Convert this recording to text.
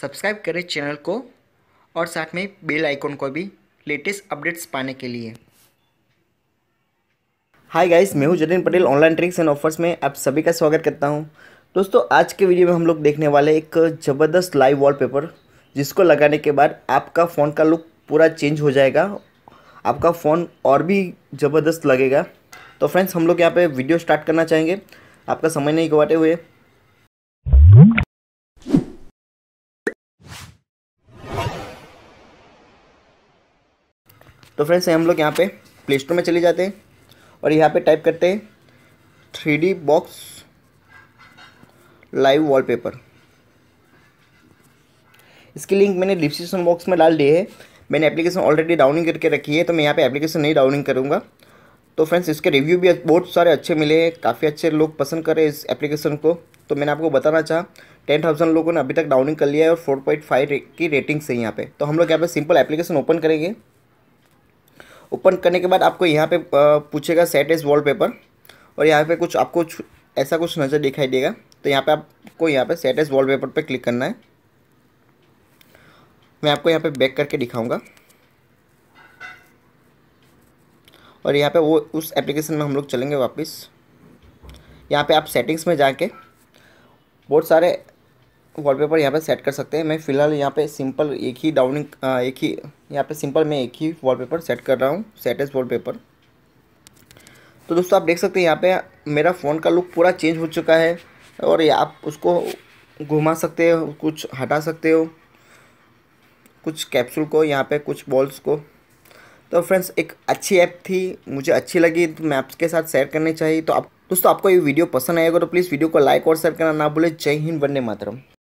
subscribe करें channel को और साथ में बेल आइकॉन को भी लेटेस्ट अपडेट्स पाने के लिए हाय गाइस मैं हूं Jatin Patel online tricks and offers में आप सभी का स्वागत करता हूं दोस्तों आज के वीडियो में हम लोग देखने वाले एक ज़बरदस्त लाइव वॉलपेपर जिसको लगाने के बाद आपका फ़ोन का लुक पूरा चेंज हो जाएगा आपका फ़ोन और भी ज़बरदस्त लगेगा तो फ्रेंड्स हम लोग यहाँ पे वीडियो स्टार्ट करना चाहेंगे आपका समय नहीं गवाते हुए तो फ्रेंड्स हम लोग यहाँ पे प्ले स्टोर में चले जाते हैं और यहाँ पे टाइप करते हैं three D box live wallpaper इसकी लिंक मैंने डिस्क्रिप्शन बॉक्स में डाल दी है मैंने एप्लीकेशन ऑलरेडी डाउनिंग करके रखी है तो मैं यहाँ पे एप्लीकेशन नहीं डाउनिंग करूँगा तो फ्रेंड्स इसके रिव्यू भी बहुत सारे अच्छे मिले हैं काफ़ी अच्छे लोग पसंद करें इस एप्लीकेशन को तो मैंने आपको बताना चाहा टेन थाउजेंड लोगों ने अभी तक डाउनिंग कर लिया है और फोर पॉइंट फाइव की रेटिंग्स है यहाँ पे तो हम लोग यहाँ पे सिंपल एप्लीकेशन ओपन करेंगे ओपन करने के बाद आपको यहाँ पे पूछेगा सेट एज वॉलपेपर और यहाँ पे कुछ आपको ऐसा कुछ नज़र दिखाई देगा तो यहाँ पे आपको यहाँ पे सेट एज वॉलपेपर पे क्लिक करना है मैं आपको यहाँ पे बैक करके दिखाऊंगा और यहाँ पे वो उस एप्लीकेशन में हम लोग चलेंगे वापस यहाँ पे आप सेटिंग्स में जाके बहुत सारे वॉलपेपर यहाँ पे सेट कर सकते हैं मैं फ़िलहाल यहाँ पे सिंपल एक ही डाउनिंग एक ही यहाँ पे सिंपल मैं एक ही वॉलपेपर सेट कर रहा हूँ सेट एज वॉलपेपर तो दोस्तों आप देख सकते हैं यहाँ पे मेरा फ़ोन का लुक पूरा चेंज हो चुका है और आप उसको घुमा सकते हो कुछ हटा सकते हो कुछ कैप्सूल को यहाँ पर कुछ बॉल्स को तो फ्रेंड्स एक अच्छी ऐप थी मुझे अच्छी लगी तो मैं आपके साथ शेयर करनी चाहिए तो आप दोस्तों आपको ये वीडियो पसंद आएगा तो प्लीज़ वीडियो को लाइक और शेयर करना ना भूले जय हिंद वंदे मातरम